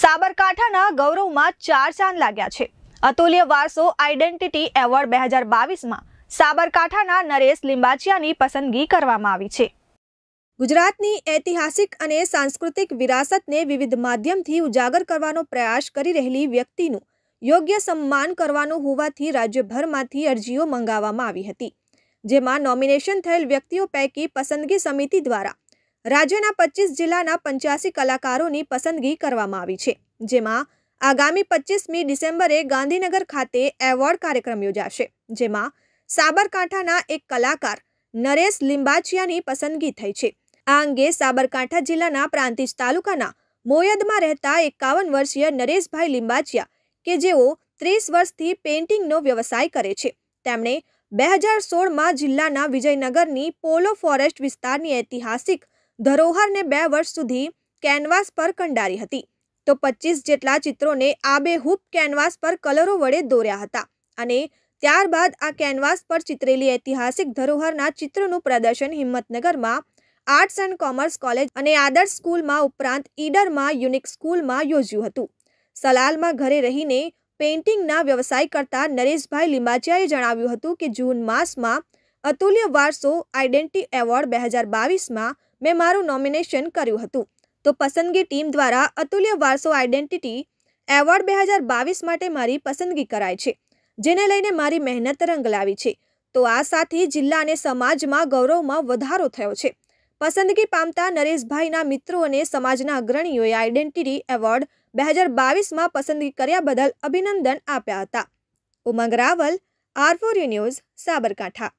સાબરકાંઠાના ગૌરવમાં ચાર ચાંદ લાગ્યા છે અતુલ્ય વારસો આઈડેન્ટિટી એવોર્ડ બે હજાર બાવીસમાં સાબરકાંઠાના નરેશ લિંબાચિયાની પસંદગી કરવામાં આવી છે ગુજરાતની ઐતિહાસિક અને સાંસ્કૃતિક વિરાસતને વિવિધ માધ્યમથી ઉજાગર કરવાનો પ્રયાસ કરી રહેલી વ્યક્તિનું યોગ્ય સન્માન કરવાનું હોવાથી રાજ્યભરમાંથી અરજીઓ મંગાવવામાં આવી હતી જેમાં નોમિનેશન થયેલ વ્યક્તિઓ પૈકી પસંદગી સમિતિ દ્વારા રાજ્યના પચીસ જિલ્લાના પંચ્યાસી કલાકારોની પસંદગી કરવામાં આવી છે જેમાં આગામી પચીસમી ડિસેમ્બરે ગાંધીનગર ખાતે એવોર્ડ કાર્યક્રમ યોજાશે જેમાં સાબરકાંઠાના એક કલાકાર નરેશ લિંબાચિયાની પસંદગી થઈ છે આ અંગે સાબરકાંઠા જિલ્લાના પ્રાંતિજ તાલુકાના મોયદમાં રહેતા એકાવન વર્ષીય નરેશભાઈ લિંબાચિયા કે જેઓ ત્રીસ વર્ષથી પેઇન્ટિંગનો વ્યવસાય કરે છે તેમણે બે હજાર સોળમાં જિલ્લાના વિજયનગરની પોલો ફોરેસ્ટ વિસ્તારની ઐતિહાસિક ધરોહરને બે વર્ષ સુધી કેનવાસ પર કંડારી હતી તો પચીસ જેટલા ચિત્રોને આબેહૂબ કેનવાસ પર કલરો વડે દોર્યા હતા અને ત્યારબાદ આ કેનવાસ પર ચિતરેલી ઐતિહાસિક ધરોહરના ચિત્રોનું પ્રદર્શન હિંમતનગરમાં આર્ટ્સ એન્ડ કોમર્સ કોલેજ અને આદર્શ સ્કૂલમાં ઉપરાંત ઈડરમાં યુનિક સ્કૂલમાં યોજ્યું હતું સલાલમાં ઘરે રહીને પેઇન્ટિંગના વ્યવસાય કરતા નરેશભાઈ લીંબાચિયાએ જણાવ્યું હતું કે જૂન માસમાં અતુલ્ય વારસો આઇડેન્ટી એવોર્ડ બે હજાર બાવીસમાં મેં મારું નોમિનેશન કર્યું હતું તો પસંદગી ટીમ દ્વારા અતુલ્ય વારસો આઇડેન્ટિટી એવોર્ડ બે હજાર બાવીસ માટે મારી પસંદગી કરાય છે જેને લઈને મારી મહેનત રંગ લાવી છે તો આ સાથે જિલ્લા અને સમાજમાં ગૌરવમાં વધારો થયો છે પસંદગી પામતા નરેશભાઈના મિત્રો અને સમાજના અગ્રણીઓએ આઇડેન્ટિટી એવોર્ડ બે હજાર બાવીસમાં પસંદગી કર્યા બદલ અભિનંદન આપ્યા હતા ઉમંગ રાવલ આર આરફોરી ન્યૂઝ સાબરકાંઠા